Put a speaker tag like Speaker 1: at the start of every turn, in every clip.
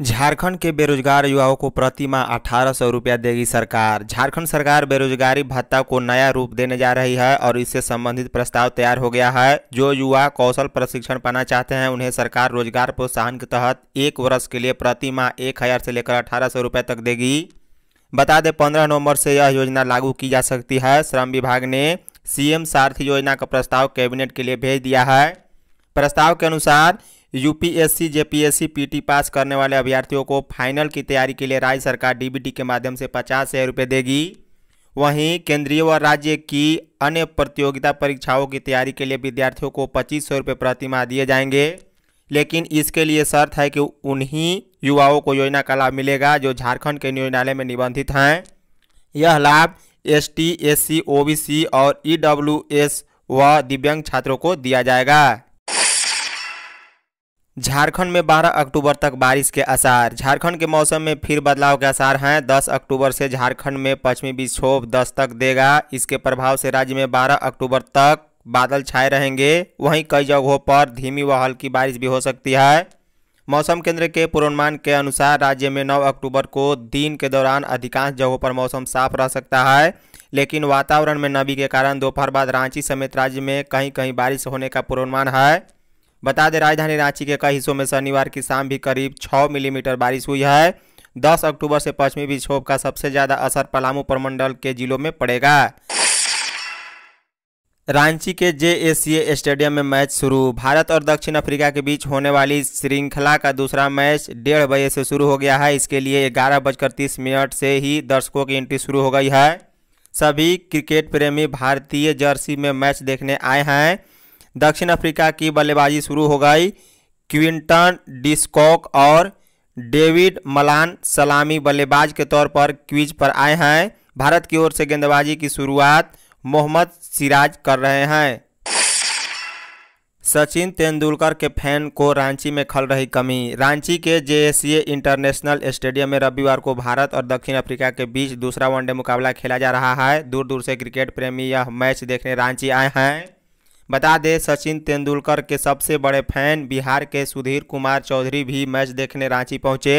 Speaker 1: झारखंड के बेरोजगार युवाओं को प्रति माह अठारह सौ रुपया देगी सरकार झारखंड सरकार बेरोजगारी भत्ता को नया रूप देने जा रही है और इससे संबंधित प्रस्ताव तैयार हो गया है जो युवा कौशल प्रशिक्षण पाना चाहते हैं उन्हें सरकार रोजगार प्रोत्साहन के तहत एक वर्ष के लिए प्रति माह एक हजार से लेकर अठारह सौ रुपये तक देगी बता दें पंद्रह नवम्बर से यह योजना लागू की जा सकती है श्रम विभाग ने सीएम सारथी योजना का प्रस्ताव कैबिनेट के लिए भेज दिया है प्रस्ताव के अनुसार यूपीएससी जेपीएससी पीटी पास करने वाले अभ्यर्थियों को फाइनल की तैयारी के लिए राज्य सरकार डीबीटी के माध्यम से पचास हज़ार रुपये देगी वहीं केंद्रीय व राज्य की अन्य प्रतियोगिता परीक्षाओं की तैयारी के लिए विद्यार्थियों को पच्चीस सौ रुपये प्रतिमाह दिए जाएंगे लेकिन इसके लिए शर्त है कि उन्हीं युवाओं को योजना का लाभ मिलेगा जो झारखंड के न्यायालय में निबंधित हैं यह लाभ S T S C O B C और ई डब्ल्यू एस व दिव्यांग छात्रों को दिया जाएगा झारखंड में 12 अक्टूबर तक बारिश के आसार झारखंड के मौसम में फिर बदलाव के आसार हैं 10 अक्टूबर से झारखंड में पश्चिमी विक्षोभ दस्तक देगा इसके प्रभाव से राज्य में 12 अक्टूबर तक बादल छाए रहेंगे वहीं कई जगहों पर धीमी व हल्की बारिश भी हो सकती है मौसम केंद्र के पूर्वानुमान के अनुसार राज्य में 9 अक्टूबर को दिन के दौरान अधिकांश जगहों पर मौसम साफ रह सकता है लेकिन वातावरण में नमी के कारण दोपहर बाद रांची समेत राज्य में कहीं कहीं बारिश होने का पूर्वानुमान है बता दें राजधानी रांची के कई हिस्सों में शनिवार की शाम भी करीब 6 मिलीमीटर बारिश हुई है 10 अक्टूबर से पश्चिमी विक्षोभ का सबसे ज़्यादा असर पलामू प्रमंडल के जिलों में पड़ेगा रांची के जे स्टेडियम में मैच शुरू भारत और दक्षिण अफ्रीका के बीच होने वाली श्रृंखला का दूसरा मैच डेढ़ बजे से शुरू हो गया है इसके लिए ग्यारह बजकर तीस मिनट से ही दर्शकों की एंट्री शुरू हो गई है सभी क्रिकेट प्रेमी भारतीय जर्सी में मैच देखने आए हैं दक्षिण अफ्रीका की बल्लेबाजी शुरू हो गई क्विंटन डिस्कॉक और डेविड मलान सलामी बल्लेबाज के तौर पर क्विज पर आए हैं भारत की ओर से गेंदबाजी की शुरुआत मोहम्मद सिराज कर रहे हैं सचिन तेंदुलकर के फैन को रांची में खल रही कमी रांची के जेएसए इंटरनेशनल स्टेडियम में रविवार को भारत और दक्षिण अफ्रीका के बीच दूसरा वनडे मुकाबला खेला जा रहा है दूर दूर से क्रिकेट प्रेमी यह मैच देखने रांची आए हैं बता दें सचिन तेंदुलकर के सबसे बड़े फैन बिहार के सुधीर कुमार चौधरी भी मैच देखने रांची पहुंचे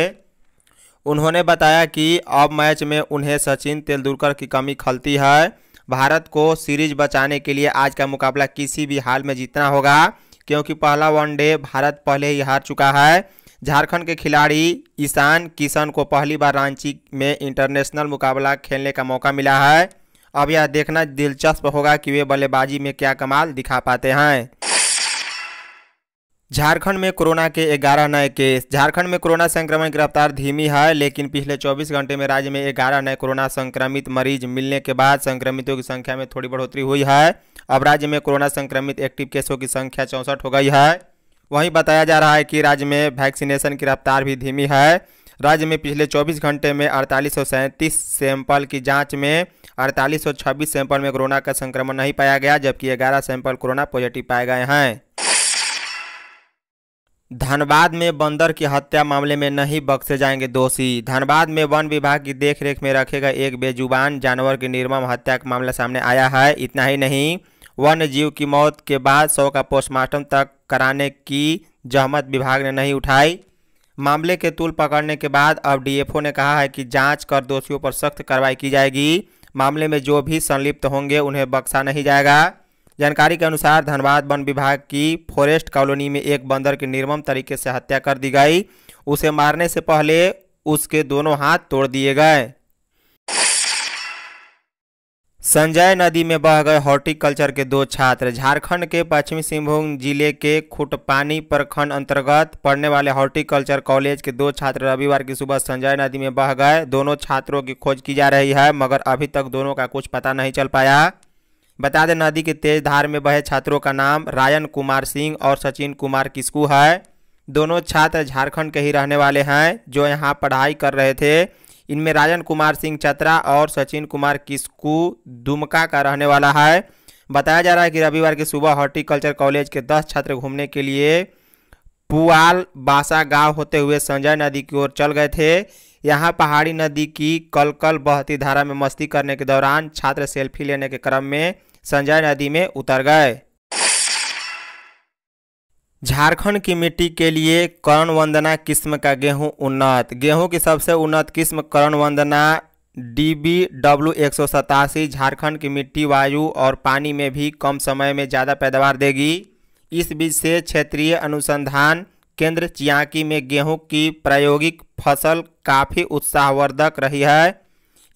Speaker 1: उन्होंने बताया कि अब मैच में उन्हें सचिन तेंदुलकर की कमी खलती है भारत को सीरीज बचाने के लिए आज का मुकाबला किसी भी हाल में जीतना होगा क्योंकि पहला वनडे भारत पहले ही हार चुका है झारखंड के खिलाड़ी ईशान किशन को पहली बार रांची में इंटरनेशनल मुकाबला खेलने का मौका मिला है अब यह देखना दिलचस्प होगा कि वे बल्लेबाजी में क्या कमाल दिखा पाते हैं झारखंड में कोरोना के 11 नए केस झारखंड में कोरोना संक्रमण की रफ्तार धीमी है लेकिन पिछले 24 घंटे में राज्य में 11 नए कोरोना संक्रमित मरीज मिलने के बाद संक्रमितों की संख्या में थोड़ी बढ़ोतरी हुई है अब राज्य में कोरोना संक्रमित एक्टिव केसों की संख्या चौंसठ हो गई है वहीं बताया जा रहा है कि राज्य में वैक्सीनेशन की रफ्तार भी धीमी है राज्य में पिछले चौबीस घंटे में अड़तालीस सैंतीस सैंपल की जाँच में अड़तालीस छब्बीस सैंपल में कोरोना का संक्रमण नहीं पाया गया जबकि ग्यारह सैंपल कोरोना पॉजिटिव पाए गए हैं धनबाद में बंदर की हत्या मामले में नहीं बख्शे जाएंगे दोषी धनबाद में वन विभाग की देखरेख में रखे गए एक बेजुबान जानवर की निर्मम हत्या का मामला सामने आया है इतना ही नहीं वन्य जीव की मौत के बाद शव का पोस्टमार्टम तक कराने की जहमत विभाग ने नहीं उठाई मामले के तुल पकड़ने के बाद अब डीएफओ ने कहा है कि जांच कर दोषियों पर सख्त कार्रवाई की जाएगी मामले में जो भी संलिप्त होंगे उन्हें बख्शा नहीं जाएगा जानकारी के अनुसार धनबाद वन विभाग की फॉरेस्ट कॉलोनी में एक बंदर की निर्मम तरीके से हत्या कर दी गई उसे मारने से पहले उसके दोनों हाथ तोड़ दिए गए संजय नदी में बह गए हॉर्टिकल्चर के दो छात्र झारखंड के पश्चिमी सिंहभूम जिले के खुटपानी प्रखंड अंतर्गत पढ़ने वाले हॉर्टिकल्चर कॉलेज के दो छात्र रविवार की सुबह संजय नदी में बह गए दोनों छात्रों की खोज की जा रही है मगर अभी तक दोनों का कुछ पता नहीं चल पाया बता दें नदी के तेज धार में बहे छात्रों का नाम रायन कुमार सिंह और सचिन कुमार किस्कू है दोनों छात्र झारखंड के ही रहने वाले हैं जो यहाँ पढ़ाई कर रहे थे इनमें राजन कुमार सिंह चतरा और सचिन कुमार किस्कू दुमका का रहने वाला है बताया जा रहा है कि रविवार की सुबह हॉर्टिकल्चर कॉलेज के दस छात्र घूमने के लिए पुआल बासा गांव होते हुए संजय नदी की ओर चल गए थे यहाँ पहाड़ी नदी की कलकल बहती धारा में मस्ती करने के दौरान छात्र सेल्फी लेने के क्रम में संजय नदी में उतर गए झारखंड की मिट्टी के लिए करण वंदना किस्म का गेहूं उन्नत गेहूं की सबसे उन्नत किस्म Karan Vandana D B W एक सौ सतासी झारखंड की मिट्टी वायु और पानी में भी कम समय में ज़्यादा पैदावार देगी इस बीच से क्षेत्रीय अनुसंधान केंद्र चियाकी में गेहूं की प्रायोगिक फसल काफ़ी उत्साहवर्धक रही है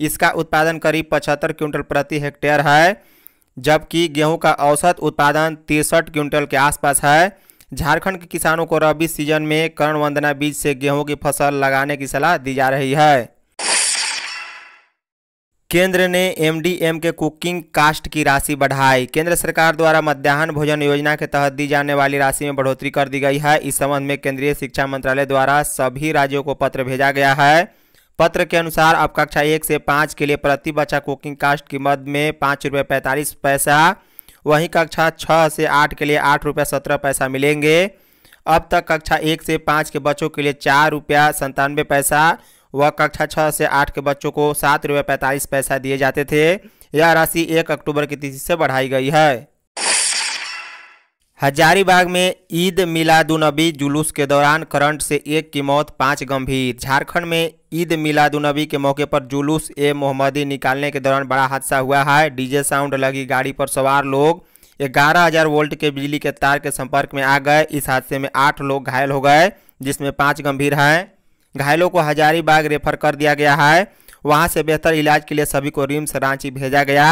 Speaker 1: इसका उत्पादन करीब पचहत्तर क्विंटल प्रति हेक्टेयर है जबकि गेहूं का औसत उत्पादन तिरसठ क्विंटल के आसपास है झारखंड के किसानों को रबी सीजन में कर्ण वंदना बीज से गेहूं की फसल लगाने की सलाह दी जा रही है केंद्र ने एमडीएम के कुकिंग कास्ट की राशि बढ़ाई केंद्र सरकार द्वारा मध्याह्न भोजन योजना के तहत दी जाने वाली राशि में बढ़ोतरी कर दी गई है इस संबंध में केंद्रीय शिक्षा मंत्रालय द्वारा सभी राज्यों को पत्र भेजा गया है पत्र के अनुसार अब कक्षा एक से पाँच के लिए प्रति बच्चा कुकिंग कास्ट की मद में पाँच रुपये पैंतालीस पैसा वहीं कक्षा छः से आठ के लिए आठ रुपया सत्रह पैसा मिलेंगे अब तक कक्षा एक से पाँच के बच्चों के लिए चार रुपया संतानवे पैसा व कक्षा छः से आठ के बच्चों को सात रुपये पैंतालीस पैसा दिए जाते थे यह राशि एक अक्टूबर की तिथि से बढ़ाई गई है हजारीबाग में ईद मिलादुलनबी जुलूस के दौरान करंट से एक की मौत पाँच गंभीर झारखंड में ईद मिलादुलनबी के मौके पर जुलूस ए मोहम्मदी निकालने के दौरान बड़ा हादसा हुआ है डीजे साउंड लगी गाड़ी पर सवार लोग ग्यारह हजार वोल्ट के बिजली के तार के संपर्क में आ गए इस हादसे में आठ लोग घायल हो गए जिसमें पाँच गंभीर हैं घायलों को हजारीबाग रेफर कर दिया गया है वहाँ से बेहतर इलाज के लिए सभी को रिम्स रांची भेजा गया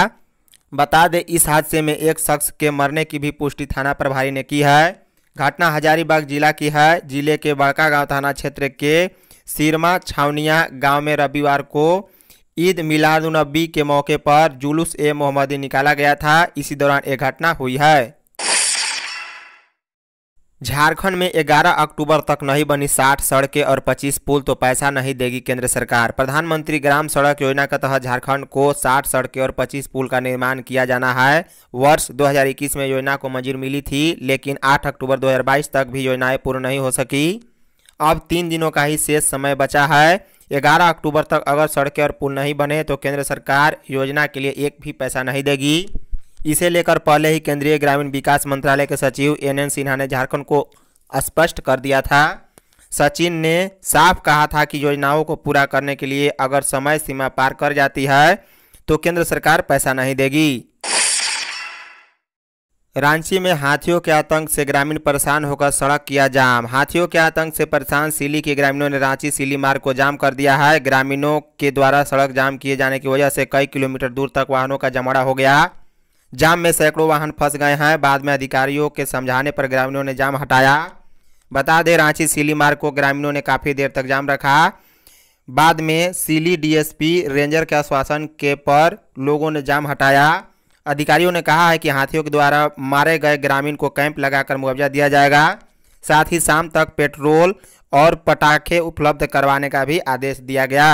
Speaker 1: बता दें इस हादसे में एक शख्स के मरने की भी पुष्टि थाना प्रभारी ने की है घटना हजारीबाग जिला की है जिले के बड़का गांव थाना क्षेत्र के सिरमा छावनिया गांव में रविवार को ईद मिलादुलनबी के मौके पर जुलूस ए मोहम्मदी निकाला गया था इसी दौरान यह घटना हुई है झारखंड में 11 अक्टूबर तक नहीं बनी 60 सड़कें और 25 पुल तो पैसा नहीं देगी केंद्र सरकार प्रधानमंत्री ग्राम सड़क योजना के तहत झारखंड को 60 सड़कें और 25 पुल का निर्माण किया जाना है वर्ष 2021 में योजना को मंजूर मिली थी लेकिन 8 अक्टूबर 2022 तक भी योजनाएं पूर्ण नहीं हो सकी अब तीन दिनों का ही शेष समय बचा है ग्यारह अक्टूबर तक अगर सड़कें और पुल नहीं बने तो केंद्र सरकार योजना के लिए एक भी पैसा नहीं देगी इसे लेकर पहले ही केंद्रीय ग्रामीण विकास मंत्रालय के सचिव एन एन सिन्हा ने झारखंड को स्पष्ट कर दिया था सचिन ने साफ कहा था कि योजनाओं को पूरा करने के लिए अगर समय सीमा पार कर जाती है तो केंद्र सरकार पैसा नहीं देगी रांची में हाथियों के आतंक से ग्रामीण परेशान होकर सड़क किया जाम हाथियों के आतंक से परेशान सिली के ग्रामीणों ने रांची सिली मार्ग को जाम कर दिया है ग्रामीणों के द्वारा सड़क जाम किए जाने की वजह से कई किलोमीटर दूर तक वाहनों का जमाड़ा हो गया जाम में सैकड़ों वाहन फंस गए हैं बाद में अधिकारियों के समझाने पर ग्रामीणों ने जाम हटाया बता दें रांची सीली मार्ग को ग्रामीणों ने काफ़ी देर तक जाम रखा बाद में सीली डीएसपी रेंजर के आश्वासन के पर लोगों ने जाम हटाया अधिकारियों ने कहा है कि हाथियों के द्वारा मारे गए ग्रामीण को कैंप लगाकर मुआवजा दिया जाएगा साथ ही शाम तक पेट्रोल और पटाखे उपलब्ध करवाने का भी आदेश दिया गया